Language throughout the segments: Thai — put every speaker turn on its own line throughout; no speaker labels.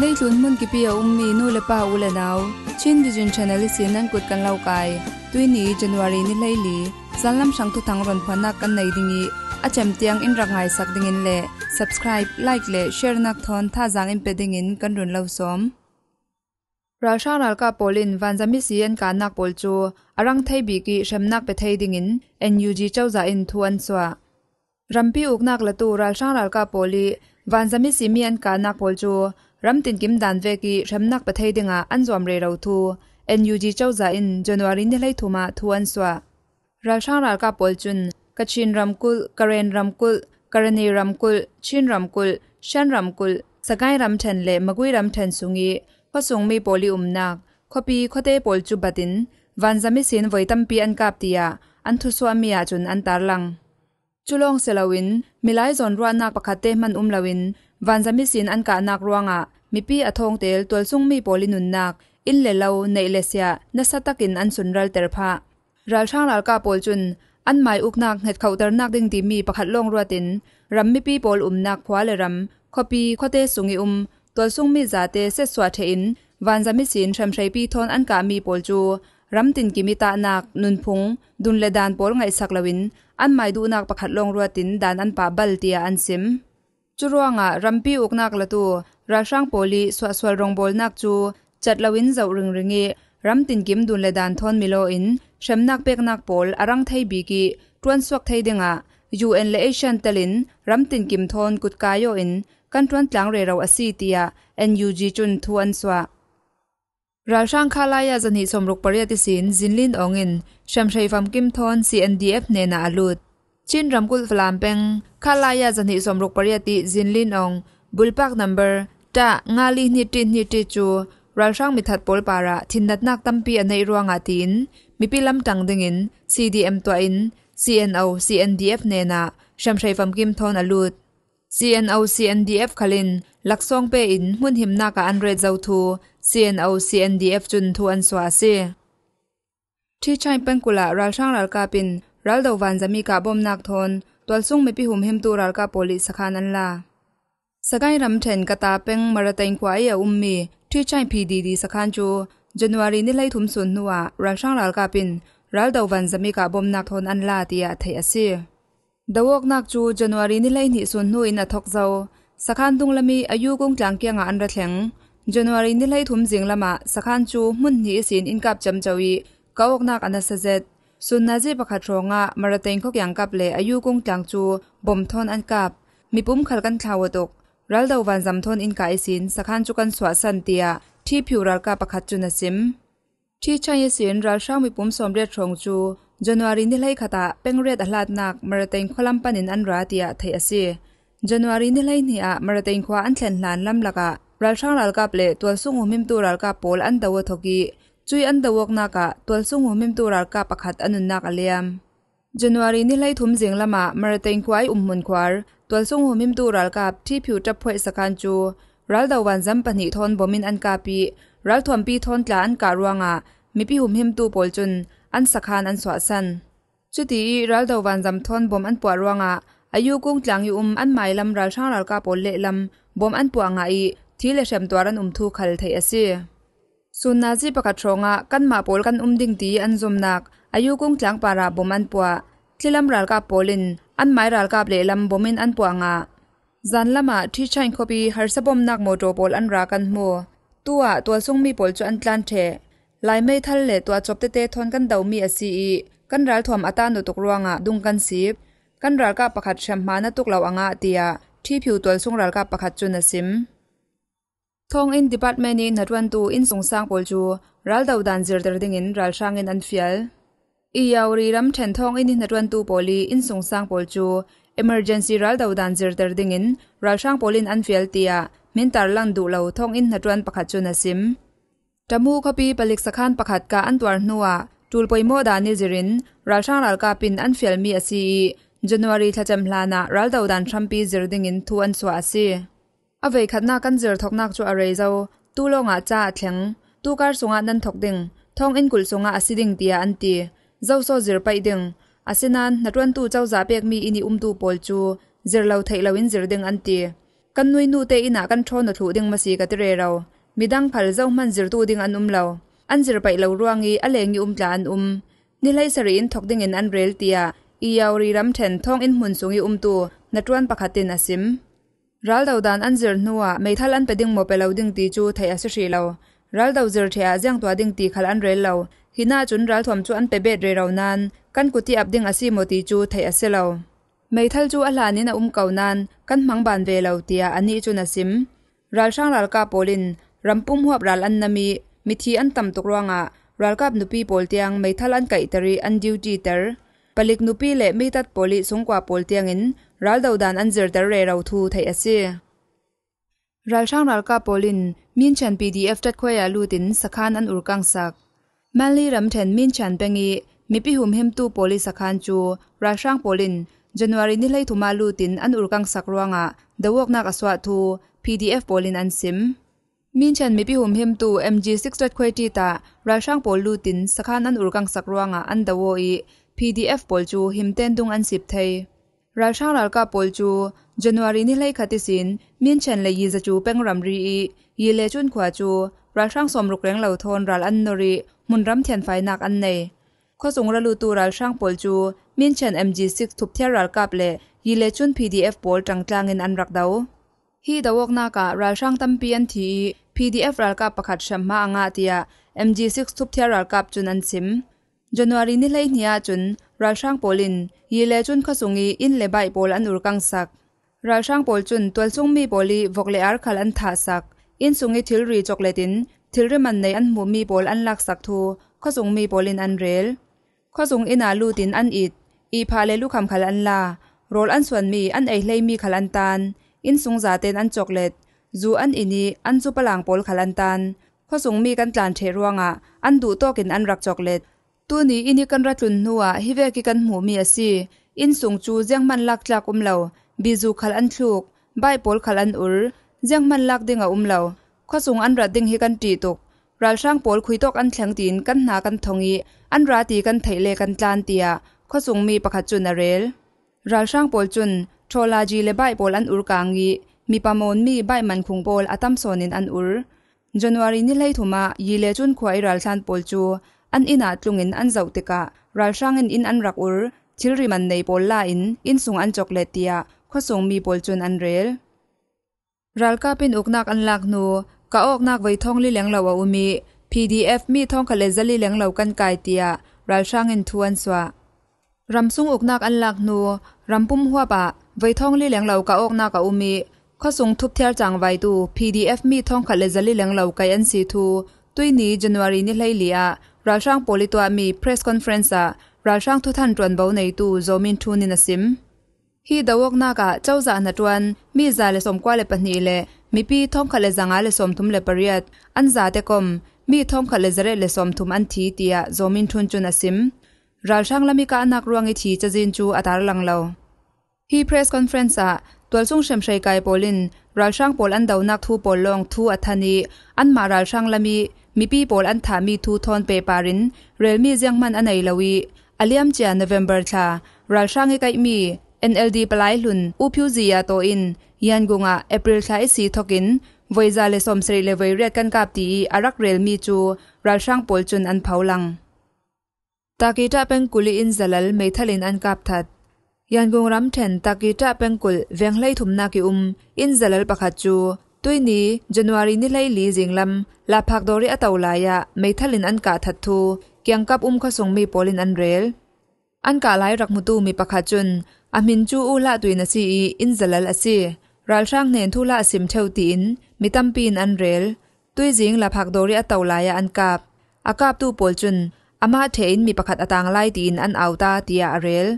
ในจุนมุนกิเปียอุมมีนูเลป่าอุเลนาวชินดิจินชาแนลิสีนันกุดกันเล่ากายตุยนี้จันวารีนี่ไลลีสัลลัมชังทุทังรอนพนักกันในดิงีอาจมเตียงอินรักไงสักดิงินเล subscribe like เล share นักทอนท่าจางอินเปดิงินกันรุนเล่าสมราชาลกาโปลินวันจะมิเสียนการนักโปลจูอรังไทยบีกีชมนักไปไทยดิงินเอ็นยูจีเจ้าจ่าอินทวนสวะรัมพีอุกนักละตูราชาลกาโปลีวันจะมิสิมียนการนักโปลจูรัมตินกิมดานเวกีรัมนักประเทศดิงาอันจอมเรเราทู NUG เจ้าใจาอินจันวารินเ้เลยทุมาทวนสวะราช่างรากาปอลจุนกชินรัมกุลกเรนรัมกุลกรณีรัมกุลชินรัมกุลชันรัมกุลสกายรัมเทนเลมกุยรัมเทนสุงีพอสุงมีโอลิอุมนักขปีขเตปอลจุบัดินวันจะไม่สินไว้ตั้มปีอันกาบตียอันทุสวามีอาจุนอันตารลังจุลองเซลาวินมีหลายจอนรัวนักประคาเตมันอุมลาวินวันจะมิสินอันกะนักรวงอ่ะมีปีอทงเตลตัวซุงมีโปลินุนนักอินเลเลาในเลเซียนัสตกินอันสุนรัลเตอร์พะรัลช่างรัลกาโปลจุน อันหมายอุกนักเหตุเขาเตอรนักดิ่งตีมีประคัดลงรัวตินรัมมีปีโปลอุมนักควาเลรัมอปีคอเตสุงอุมตัวซุงมีจาเตเซสวาเทอินวันจะมิสินชมชัยปีทอนอันกะมีโปลจูรัมตินกิมิตานักนุนพงดุนเลดานโปลไงสักลวิน อันหมายดูนักประคัดลงรัวตินดานอันป่าบัลเตียอันซิมจุรวงะรัมปีอุกนักละตูราช่างโปลีสวสวลรงบอลนักจูจัดละวินเจ้าริงริงีรัมตินกิมดุนเลดานทอนมิโลอินเชมนักเปกนักโปลอรังไทยบีกีตวนสวกไทยเดงะยูเอ็นเลเชันเตลินรัมตินกิมทอนกุดกายโยอินกันตวนตลังเรเราอสีเตียเอ็นยูจีจุนทวนสวะราช่างคาลายาจันหิสมรุกปริยติสินจินลินอองอินเชมชัยฟัมกิมทอนซีเอ็นดีเอฟเนนาอลูดชินรำกุลฟลามเป็งคาลายาจันทิสมรุกปริยติจินลินองบุลปักนัมเบอร์ตะงาลีนิตินิติจูรัลช่างมิทัดปอลปาระทินนัดนักตัมปีอันในรัวงอาทินมีพิลัมตังดึงิน CDM ตัวอิน CNO CNDF เนนาชัมชัยฟัมกิมทอนอลูด CNO CNDF คลินลักซองเปอินมุ่นหิมนากาอันเรดเจ้าทู CNO CNDF จุนทูอันสวาเซที่ใชยเป็นกุลารัลช่างรัลกาปินรัลดวันจะมีกาบอมนักทนตัวซุ่งไม่พิหุมหิมตูรัลกาโปลิสคานันลาสกายรัมเทนกตาเป็งมารตังควายอุมมีที่ใช้พีดีดีสคานจูจันวารีนี่ไล่ทุมสุนนัวรัลช่างรัลกาปินรัลดวันจะมีกาบอมนักทนอันลาเตียเทียซีดาวกนักจูจันวารีนี่ไล่หนีสุนนวอินอทกเจ้าสคานตุงละมีอายุกุ้งจางเกียงอันระแข็งจันวารีนี่ไล่ทุมจิงละมาสขานจูมุ่นหนีสินอินกับจำจวาอีกอวกนักอันนัสเจสุนนาจีประคัตรงะมารเตงขกยังกับเลอายุกุ้งจังจูบ่มทอนอันกับมีปุ้มขัดกันข่าวตกรัลดาวันจำทนอินกายสินสักขันจุกันสวสันเตียที่ผิวรัลกาประคัตจุนสิมที่ชายสินรัลช่างมีปุ้มสมเรียดรงจูจันวารินี่ไลขตาเป็นเรียดอลาดนักมารเตงขลัมปันินอันราเตียไทยสีจันวารินี่ไลนียมารเตงขวาอันแทนหลานลำละกะรัลช่างรัลกับเลตัวสุ่งหุมิมตัวรัลกาโปลอันดาวทกีจุยอันดวกนักะตัวสุงหูมิมตัวรักกะประคัดอันนักเลียม j a n u า r y นี้ไล่ทุ่มเสียงละมามาเต็งควายอุ้มมุนควารตัวสุงหูมิมตัวรักกับที่ผิวจะพวยสกันจูรัลดาวันจำปนิทนบอมินอันกาปีรัลถวมปีทนกลาอันกาลวงอะมีพิ่หุ่มหิมตูปอลจุนอันสกานอันสวัสดิ์ชุดีรัลดาวันจำทนบอมอันปวดรวงอะอายุกุ้งจังยูอุ้มอันไม่ลำรัลช่างรัลกาปอลเละลำบอมอันปวงอะอีที่เลเชมตัวรันอุ้มทูขัลไทยเอซีสุนนาจีปะกะทรงะกันมาปูลกันอุ้มดิ่งตีอันจมนักอายุกุ้งจางปาราบมันปัวที่ลำรัลกาปอลินอันไม่รัลกาเปลลำบมินอันปัวงาจันละมาที่ชายคบีหารสบอมนักโมโตปอลอันรากันมัวตัวตัวซุงมีปอลจอันกลันเทลายไม่ทันเลตัวจบเตเตทนกันเดามีอซีกันรัลทอมอตานุตกรวงะดุงกันสีบกันรัลกาประคัดแชมพานตุกเหล่าอ่างะเตียที่ผิวตัวซุงรัลกาประคัดจุนสิมทองอินดีพาร์ตเมนต์นี้นัดวันตู้อินสงสังปอลจูรัลดาวดันเจอร์ดร์ดิ้งอินรัลช่างอินอันฟิลอียาวรีรัมเทนทองอินนัดวันตู้ปอลีอินสงสังปอลจูเอมเมอร์เจนซีรัลดาวดันเจอร์ดร์ดิ้งอินรัลช่างปอลินอันฟิลทเตียมินตาร์ลันดูเล่าทองอินนัดวันประคัตจูนัสิมจามูคอปีปลิกสักันประคัตกาอันตัวหนัวจูลอยโมดานิจิรินรัลช่างรัลกาปินอันฟิลมีอาซีจันวารีทัจมลานารัลดาวดันทรัมปีเจอร์ดิ้งอินทูนสวาซีอเวขัดนากันเจอทอกนักจูอะไรเจ้าตู้ลงอาจ้าแข็งตู้การสงอานันทอกดิ่งท่องอินกุลสงอาอสิดิ่งเตียอันตีเจ้าโซเจอไปดิ่งอาเซนันนัดวันตู้เจ้าจ่าเปียกมีอินิอุมตู้ปอลจูเจอเราไทยเราอินเจอดิ่งอันตีกันนุยนูเตอินากันทรอนถูดิ่งมาสีกัตเรเรามีดังพัลเจ้ามันเจอตู้ดิ่งอันอุมเราอันเจอไปเราร่วงอีอเลงอีอุมจานอุมนี่ไลสรีอินทอกดิ่งอินอันเรลเตียอียาวรีรัมเทนท่องอินหุ่นสูงอีอุมตู้นัดวันปะขัดเตนอาซิรัลดาวดานอันเจอร์นัวไม่ทัลอันเปดิงโมเปลาดิงตีจูไทยอสุชีเรารัลดาวเจอร์เทียเจียงตัวดิงตีขลันเรลเราหินาจุนรัลทอมจูอันเปเบ็ดเรเรานานกันกุติอับดิงอาศีโมตีจูไทยอสุเราไม่ทัลจูอัลลานินอุ้มเก่านานกันมังบานเวเราตียอันนี้จูนอาิมรัลช่างรัลกาโปลินรัมปุ่มหัวรัลอันนามีมิทีอันต่ำตกรวงอ่ะรัลกาบุปีโปลเตียงไม่ทัลอันไก่ตรีอันดิวจีเตอร์ palik nupi le mi tat poli sungkwa poltiangin ral dawdan anjir dar re rau thu thei ase ral sang ral ka polin min chan pdf tat khoya lutin sakhan an urkang sak manli ram then min chan bengi mipi hum hem tu poli sakhan chu ral sang polin january ni lai thuma lutin an urkang sak ruanga dawok nak aswa thu pdf polin an sim min chan mipi hum hem tu mg 6 tat khoi ti ta ral sang pol lutin sakhan an urkang sak ruanga an dawo i PDF ปอลจูหิมเต้นดุงอันสิบไทยราช่างราลกาปอลจู January นี้เลยคัดสิน มิ้นเชนเลยยีจะจูเป่งรำรีอียีเลจุนขวาจูราช่างสมรุกเรงเหล่าทนราลอันนรีมุนรำเทียนไฟนักอันในข้อสงระลูตูราช่างปอลจู มิ้นเชน MG6 ทุบเทียราลกาเปลยีเลจุน PDF ปอลจังจางเงินอันรักเดาฮีดาวกนากะราช่างตั้มเปียนที PDF ราลกาประคัดชัมมาอังอาเตีย MG6 ทุบเทียราลกาจุนอันซิม January ni lai niya chun ralsang polin yi le chun khasungi in le bai pol an ur kang sak ralsang pol chun tol chung mi poli vokle ar khal an tha sak in sungi thil ri chokletin thil ri man nei an mu mi pol an lak sak thu khasung mi polin an rel khasung ina lu tin an it i pha le lu kham khal an la rol an swan mi an ei hlei mi khal an tan in sung za ten an chocolate zu an ini an chu palang pol khal an tan khasung mi kan tlan the ruanga an du tokin an rak chocolate ตัวนี้อินิกันรัตุนหัวฮิเวกิกันหมูมีอสีอินสูงจูเจงมันลักจากอุ้มเหลาบิจูขลันชูกใบโพลขลันอุลเจงมันลักดึ่งอุ้มเหลาข้าสูงอันรัดดิ่งฮิกันตีตกรัลช่างโพลคุยตกอันแข็งตีนกันหนากันทงอีอันราตีกันไทยเลกันจานเตียข้าสูงมีประคัจุนเรลรัลช่างโพลจุนโชลาจีเลใบโพลอันอุลกางีมีปาะมนมีใบมันคงโพลอัตัมโซนินอันอุลจันวารินิไลถุมายีเลจุนควายรัลชงโพลจูันอินาตุงอินอันเจ้าติกะรัลช่างอินอินอันรักอุลชิลริมันในบอลลาอินอินสุงอันจกเลติอาข้อสงมีบอลจุนอันเรลรัลกาเป็นอกนักอันลักนูกะอกนักไว้ท่องลิเลียงเหล่าอุมีีดเอฟมีท่องคะเลเซลิเลียงเหล่ากันไกเตียรัลช่างอินทวนสวะรำสุงอกนักอันลักนูรำปุ่มหัวปะไว้ท่องลิเลียงเหล่ากะอกนักอุมีข้อสงทุบเทียจังไว้ดูเอฟมีท่องคะเลเซลิเลียงเหล่าไกอันสีทูตุยนี้จันวารีนี้เลยเลียราช่างโปลิตัวมีเพรสคอนเฟรนซ์อะราช่างทุทันจวนเบาในตู้โจมินทูนินาซิมฮีดาวกนากะเจ้าจานาจวนมีจาเลสมกว่าเลปนีเลมีปีทอมขะเลจังอาเลสมทุมเลปเรียดอันจาเตกมมีทอมขะเลจเรเลสมทุมอันทีเตียโจมินทุนจุนาซิมราช่างละมีกานักรวงอิทีจะจินจูอัตารลังเลาฮีเพรสคอนเฟรนซ์อะตัวซุงเฉมชัยกายโปลินราช่างโปลันดาวนักทูโปลงทูอัธนี อันมาราช่างละมีมีปีโปลอันถามีทูทอนเปปารินเรลมีเจียงมันอันไหนลวีอาเลียมเจียนเวมเบอร์ชารลช่างไกมี NLD ปลายลุนอุพิวจียาโตอินยันกุงอาเอปริลชาอสีทกินไวซาเลสอมสรเลัวเรียดกันกับตีอารักเรลมีจูรัลช่างปลจุนอันเผาลังตากีตาเป็นกุลีอินซาลลไม่ทะเลนอันกับทัดยันกุงรำเทนตากีตาเป็นกุลเวียงไล่ถุมนากิอุมอินซาลลปะขัดจูตุยนี้จันวารีนี่เลยลีจิงลำลาพักดอริอัตาลายะไม่ทัลินอันกาทัดทูเกียงกับอุ้มขสงมีโปลินอันเรลอันกาไลรักมุตูมีปะคาจุนอามินจูอุละตุยนาซีอินซาลลอซีรัลช่างเนนทุละสิมเทวตินมีตัมปีนอันเรลตุยจิงลาพักดอริอัตาลายะอันกาบอากาบตูโปลจุนอามาเทนมีปะคัดอตางไลตินอันเอาตาตียาเรล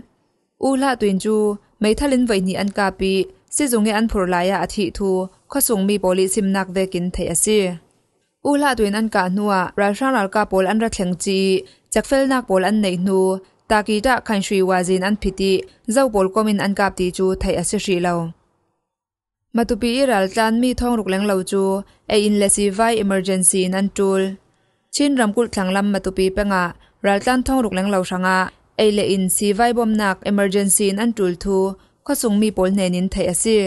อุละตุยจูไม่ทัลินไวนีอันกาปีซิจงเงอันพรลายะอธิทูข้าสงมีโปลิซิมนักเวกินเทียซีอุลาดวนันกาหนัวราชาลกาโปลอันรัชแข็งจี จากเฟลนักโปลอันในนูตากีดะคันชีวาจินอันพิติเจ้าโปลก็มินอันกาบตีจูไทยอสิชีเลามาตุปีอิรัลจันมีท่องรุกแรลงเหลาจูเออินเลซิไวอมเมอร์เจนซีนันจูลชินรำกุลทางลำมาตุปีเปงะรัลจันท่องรุกแรลงเหลาชังะเอเลอินซีไวบอมนักเอมเมอร์เจนซีนันจูลทูข้าสงมีโปลเนนินไทยอสิ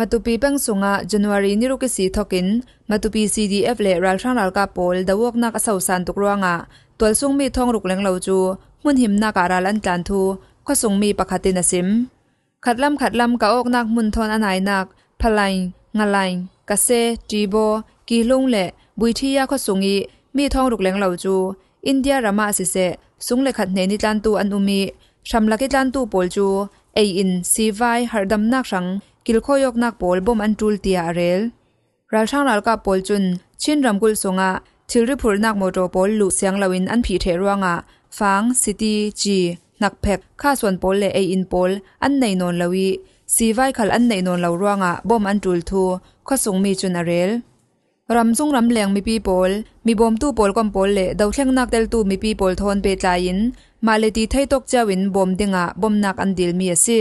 มาตุปีเปบงสุงะจันวารีนิรุกิสีทกินมาตุปีซีดีเอฟเล่รัลชังรัลกาโปลดาวกนักสาวสันตุกรวงะตัวสุงมีทองรุกเลงเหลาจู มุนหิมนาการลันจันทูข้าสุงมีปะคตินสิมขัดลำขัดลำกาอกนักมุนทอนอันายนัก พลายงลายกะเซจีโบ กีลุงเล่บุยที่ยาข้าสุงี มีทองรุกเลงเหลาจู อินเดียรามาสิเซสุงเล่ขัดเนนิจันตูอันอุมีชัมลักิจันตูโปลจูเออินซีไวฮาร์ดัมนักชังกิลโคยกนักปอลบมอันจูลเตียเรลราช่างราลกาปอลจุนชินรำกุลสงะทิลริพูลนักโมโตปอลลุเสียงลาวินอันผีเทรวงะฟังซิตี้จีนักเพกข้าส่วนปอลเลเออินปอลอันในนนลาวีสีไวคัลอันในนนลาวรวงะบมอันจูลทูข้าสงมีจุนอเรลรำซุ่งรำแยงมีปีโปลมีบอมตู้โปลกอมโปลเลเดาเี่งนักเตลตู้มีปีโปลทอนเปจายิน มาเลตีไทยตกเจวินบอมดิงะบอมนักอันดิลมีเสี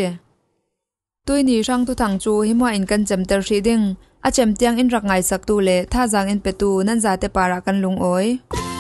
ตุยนีรังทุถังจูหิมาอินกันจำเตอร์ชีดิงอาจำเตียงอินรักไงสักตูเลท่าจางอินเปตูนั่นจาเตปารากันลุงโอ้ย